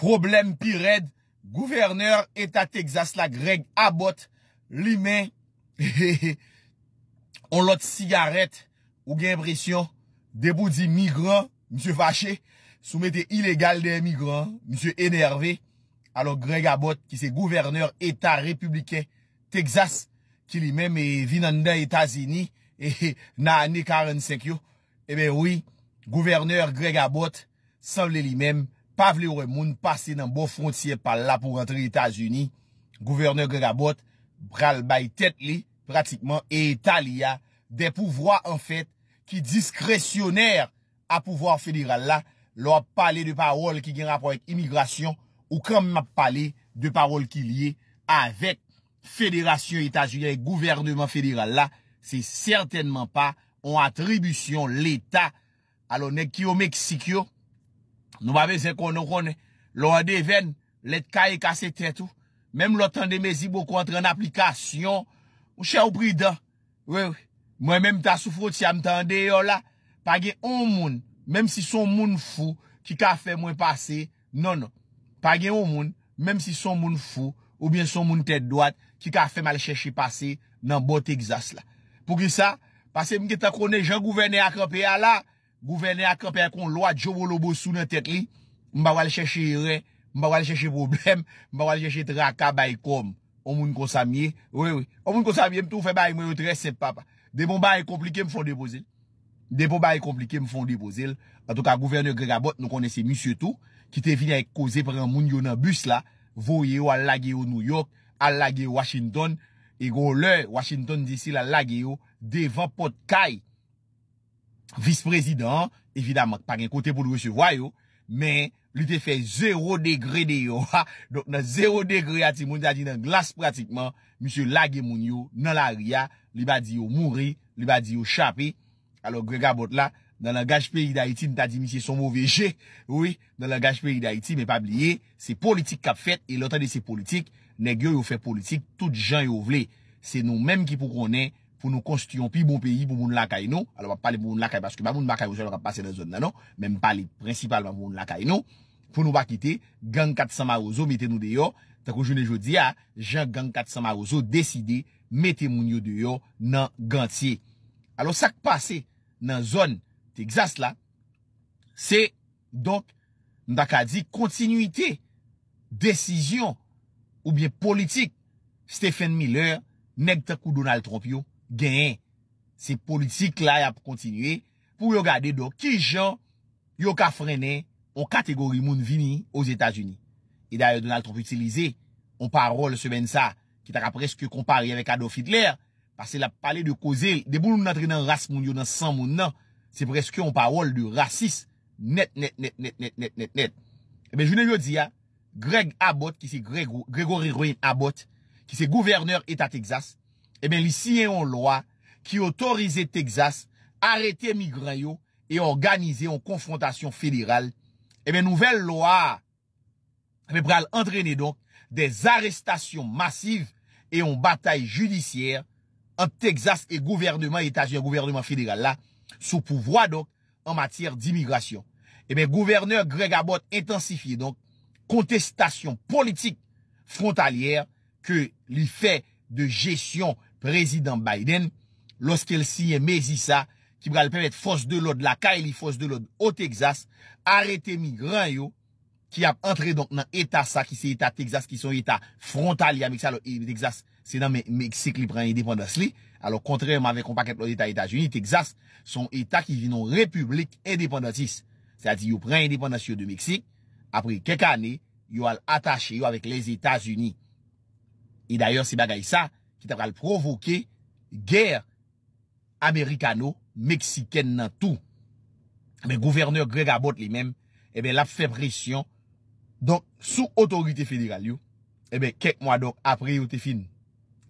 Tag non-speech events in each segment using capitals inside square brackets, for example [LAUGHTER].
problem pi red, gouverneur etat Texas la Greg Abbott, li men, ehehe, [LAUGHS] on lot sigaret, ou gen presyon, debou di migran, msye fache, soumete ilegal de migran, msye enerve, alo Greg Abbott, ki se gouverneur etat republiken Texas, ki li men, mi vinanda etat zini, ehehe, [LAUGHS] nan ane 45 yo, ebe wii, gouverneur Greg Abbott, sanle li men, Pavle ou remoun passe nan bo frontier pal la pou rentrer Etats-Unis, gouverneur Gregabot, bral bay Tetli, pratikman, e et talia, de pouvoi an fet ki diskresyoner a pouvoi federal la, lor pale de parol ki gen rapo ek imigrasyon, ou kam pale de parol ki liye avet federasyon Etats-Unis et gouvernement federal la, se certainman pa, on atribusyon l'Etat alonek ki o Meksikyo Nou bave zè konon konè, lò de ven, let kaye kase tèt ou, mèm lò tande me zibo kontre an aplikasyon, ou chè ou prida, wè wè, mwen mèm ta soufrout si am tande yo la, pagè ou moun, mèm si son moun fou, ki ka fè mwen pase, nono. Non. Pagè ou moun, mèm si son moun fou, ou bien son moun tèt doat, ki ka fè mwen alè chèchi pase nan bo Texas la. Pou ki sa, pasè mwen ki ta konè jan gouverne akropè ya la, Gouverne akrepe akon lo a jobo lobo sou nan tek li, mba wale chèche ire, mba wale chèche problem, mba wale chèche tre akabay kom, omoun konsamye, wè wè, omoun konsamye mtou fè bay mwen yotre sep pa pa. De moun baye komplike mfon depozil, de moun baye komplike mfon depozil, ato ka gouverne Gregabot nou konese M. Tou, ki te vini ak koze pre moun yonan bus la, vouye yo al lage yo New York, al lage yo Washington, e go le Washington DC la lage yo, devan pot kaye. vice-prezident, evidemment, pa gen kote pou dwe se vwayo, men, li te fe zero degre de yo, ha, donk nan zero degre ati, moun ta di nan glas pratikman, monsye lage moun yo, nan la ria, li ba di yo mouri, li ba di yo chapi, alo grega bot la, nan langaj peyi da iti, moun ta di misye son mou veje, woui, nan langaj peyi da iti, men pa bliye, se politik kap fet, e lotan de se politik, negyo yo fe politik, tout jan yo vle, se nou menm ki pou konen, pou nou konstiyon pi bon peyi pou moun lakay nou, alo pa pale pou moun lakay, paske moun lakay ouzo lakay pase nan zon nanon, menm pale principal moun lakay nou, pou nou pa kite, gen katsama ouzo meten nou de yo, tako jounen jodi ya, gen katsama ouzo deside, meten moun yo de yo nan gantye. Alo sak pase nan zon Texas la, se, donk, mdaka di, kontinuité, desisyon, oubyen politik, Stephen Miller, nek tako Donald Trump yo, Gen, se politik la ya pou kontinue pou yo gade do ki jan yo ka frene On kategori moun vini os Etat-Unis E daye Donald Trump utilize, on parol semen sa Ki taka preske kompari avek Adolf Hitler Pase la pale de koze, debou nou natre nan rase moun yo nan san moun nan Se preske on parol de rasis net net net net net net net net Ebe jounen yo di ya, Greg Abbott ki se Gregory Ruin Abbott Ki se gouverneur Etat-Texas Eh bien, ici, est une loi qui autorise Texas arrêter migrants et organiser une confrontation fédérale. fédérale. Eh bien, nouvelle loi eh nouvelle loi entraîner donc des arrestations massives et une bataille judiciaire entre Texas et gouvernement États-Unis, gouvernement fédéral là sous pouvoir donc en matière d'immigration. Et bien, gouverneur Greg Abbott intensifie donc contestation politique frontalière que lui fait de gestion... Prezident Biden, loske el siye mezi sa, ki bral pe met fos de lod la, ka e li fos de lod o Texas, arete migran yo, ki ap entre donk nan etas sa, ki se etat Texas, ki son etat frontal ya meksa lo, Texas se nan meksik li pran indepandas li, alo kontreman avek on paket lo etat Etas Unis, Texas son etat ki vinon republik indepandatis, sa di yo pran indepandasyo de Meksik, apri kek ane, yo al atache yo avek les Etas Unis, e dayor se bagay sa, ki ta pral provoke gèr Amerikano-Meksikèn nan tou. Ebe, gouverneur Greg Abbott li men, ebe, lap fè presyon. Donk, sou otorite federal yo, ebe, kèk mwa donk, apre yo te fin,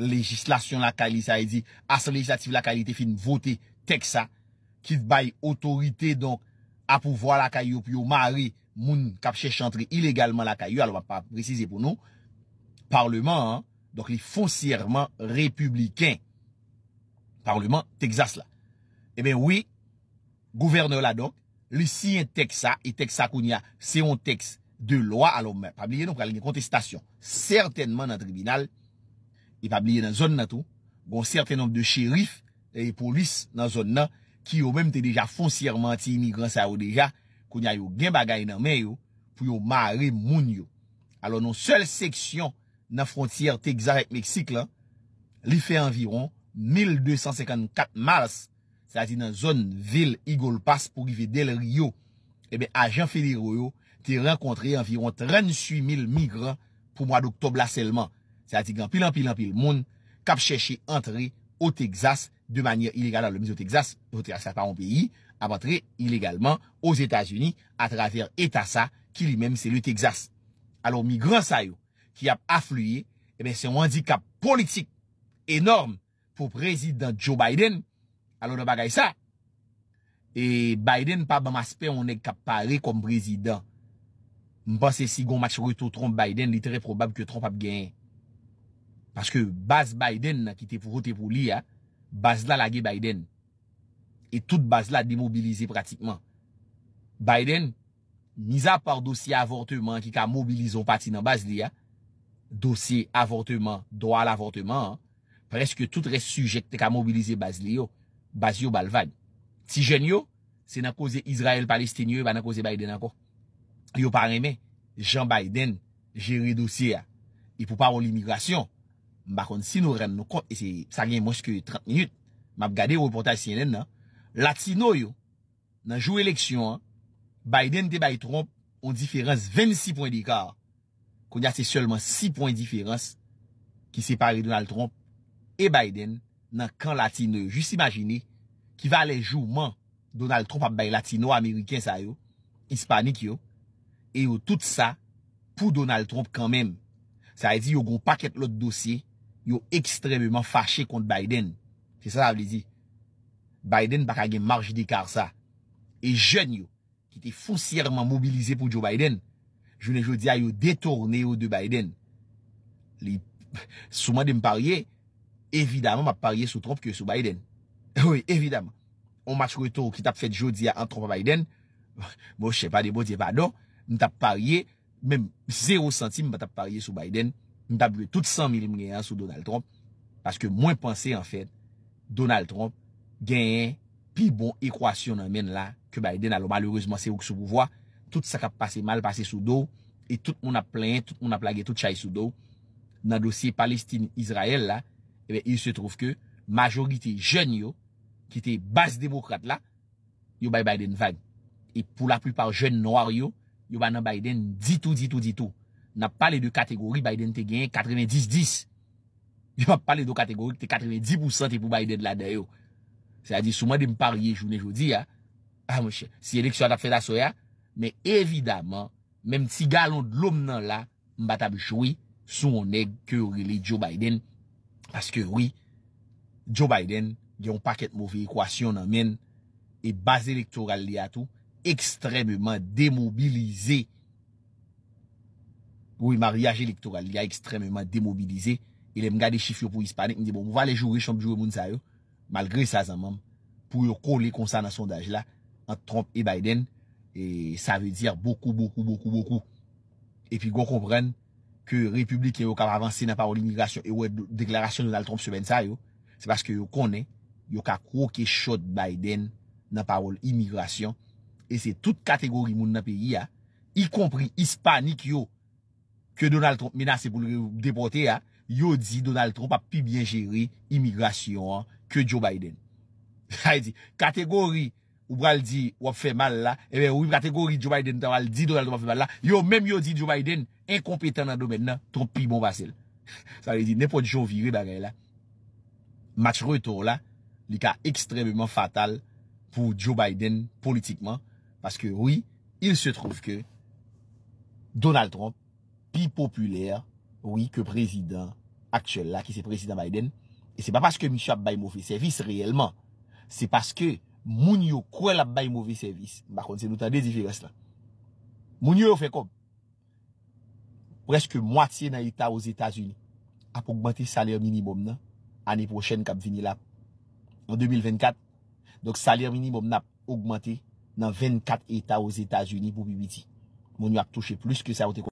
legislasyon la kali sa edi, as legislatif la kali te fin, vote teksa, ki bay otorite donk, apouvo la kali yo, pi yo mari moun kapche chantri ilégalman la kali yo, alwa pa prezise pou nou, parleman an, Donk li foncièrman republiken. Parlement Texas la. E ben oui. Gouverne la donk. Li si yon teksa. E teksa koun ya se yon teks de loa alon men. Pabliye nou pralè yon kontestasyon. Sertenman nan tribunal. E pabliye nan zon nan tou. Gon sertenman de chérif. E polis nan zon nan. Ki yo men te deja foncièrman ti imigran sa yo deja. Koun ya yo gen bagay nan men yo. Pou yo mare moun yo. Alon nou sel seksyon republiken. nan frontiyer Teksarek-Meksik la, li fe environ 1254 mars, sa ti nan zon vil Igolpas pou li fe del Rio, ebe eh a Jean Federo yo, ti renkontre environ 38000 migran pou mwa d'octob la selman. Sa ti gen pilan pilan pil moun, kap cheche antre o Teksas de manye iligal a lo miz o Teksas, vote a sa pa moun peyi, ap antre iligalman o Zetasuni a traver Etasa ki li menm se li Teksas. Alon migran sa yo, ki ap afluye, e eh ben se yon handikap politik, enorm, pou prezident Joe Biden, alo nan bagay sa, e eh, Biden pa ban maspe, on ek kap pare kom prezident, mpase si gon maturito Trump Biden, li tre probab ke Trump ap gen, paske bas Biden, ki te pou kote pou li ya, bas la lage Biden, e tout bas la demobilize pratikman, Biden, nisa par dosi avorteman, ki ka mobilizo pati nan bas li ya, Dosye, avortement, do al avortement, preske tout res sujekte ka mobilize baz li yo, baz yo balvan. Ti jen yo, se nan koze Israel-Palestine yo, ba nan koze Biden anko. Yo parrenme, Jean Biden, jere dosye a, e pou pa wou l'immigrasyon, bakon si nou ren nou kon, e se sa gen mweske 30 minut, map gade wou epotaj CNN nan, la ti nou yo, nan jou eleksyon, Biden te Baye Trump, on diferans 26 pw. di kar, kon ya se solman 6 poin diferans ki separe Donald Trump e Biden nan kan latino. Jus imagine ki valen jou man Donald Trump ap bay latino ameriken sa yo, hispanik yo, e yo tout sa pou Donald Trump kanmen. Sa e di yo goun paket lot dosye, yo ekstrememan fache kont Biden. Se sa sa vle di, Biden baka gen marjide kar sa, e jen yo, ki te fousièrman mobilize pou Joe Biden, jounen joudia yo detourne yo de Biden, souman de m parye, evidaman [LAUGHS] [LAUGHS] bon, m ap parye sou Trump ke sou Biden, evidaman, on m atrou etou ki tap fète joudia an Trump a Biden, mou chè pa debo diye pa do, m tap parye, mèm 0 centime m ap parye sou Biden, m tap lè tout 100 mili m gèyan sou Donald Trump, paske mwen panse en fèt, Donald Trump gèyen, pi bon ekwasyon nan men la, ke Biden alo malourezman se ouk sou pouvoi, Tout sa ka pase mal, pase sou do E tout mou na plen, tout mou na plage, tout chay sou do Nan dosye Palestine-Israël la Ebe, eh il se trouv ke Majorite jen yo Ki te base demokrate la Yo baye Biden vague E pou la plupart jen noir yo Yo baye Biden ditou, ditou, ditou Nan pale de kategori, Biden te gen 90-10 Yo pale de kategori Te 90% pou Biden ah, la dayo Se a di souman de mpar ye jounen joudi Si ye dek sou atap feda sou ya Men evidaman... Mem ti galon d'lom nan la... Mbata bè choui... Sounèk kè rile Joe Biden... Paskè wè... Joe Biden... Gè yon paket mouve ekwasyon nan men... E baz elektoral li atou... Ekstremèman demobilize... Wè mariage elektoral li a ekstremèman demobilize... E lem gade chifyo pou hispanik... Mdè bon mou valè jouri chanp jouri moun sa yo... Malgré sa zanman... Pou yo kou li konsan nan sondaj la... Ante Trump e Biden... E sa ve dire bokou, bokou, bokou, bokou. E pi go kompren ke republik yo ka avanse na parol imigrasyon e we deklarasyon Donald Trump se ben sa yo. Se paske yo konen yo ka kouke shot Biden na parol imigrasyon e se tout kategori moun na peyi ya yi kompri hispanik yo ke Donald Trump menase pou depote ya, yo di Donald Trump ap pi bien jere imigrasyon ke Joe Biden. [LAUGHS] E kategori ou bral di wap fè mal la, e ben ou i brate gori Joe Biden tan wal di Donald Trump wap fè mal la, yo mèm yo di Joe Biden, enkompetant nan do men nan, ton pi bon basel. [LAUGHS] Sa li di, nèpon Joe vire bagay la. Match reto la, li ka ekstremement fatal pou Joe Biden politikman, paske wii, il se trouv ke Donald Trump, pi populèr, wii, ke prezident akchèl la, ki se prezident Biden, e se pa paske Mishap Baymou fè servis reèlman, se paske Moun yo kwen la bay mouvi servis. Bakon se nou tan de difi res la. Moun yo yo fe kom. Preske mwatiye nan etat ouz etat zuni ap augmante saler minimum nan. Ani prochen kap vini la. Nan 2024. Dok saler minimum nap augmante nan 24 etat ouz etat zuni pou bibiti. Moun yo ap touche plus ke sa ote kon.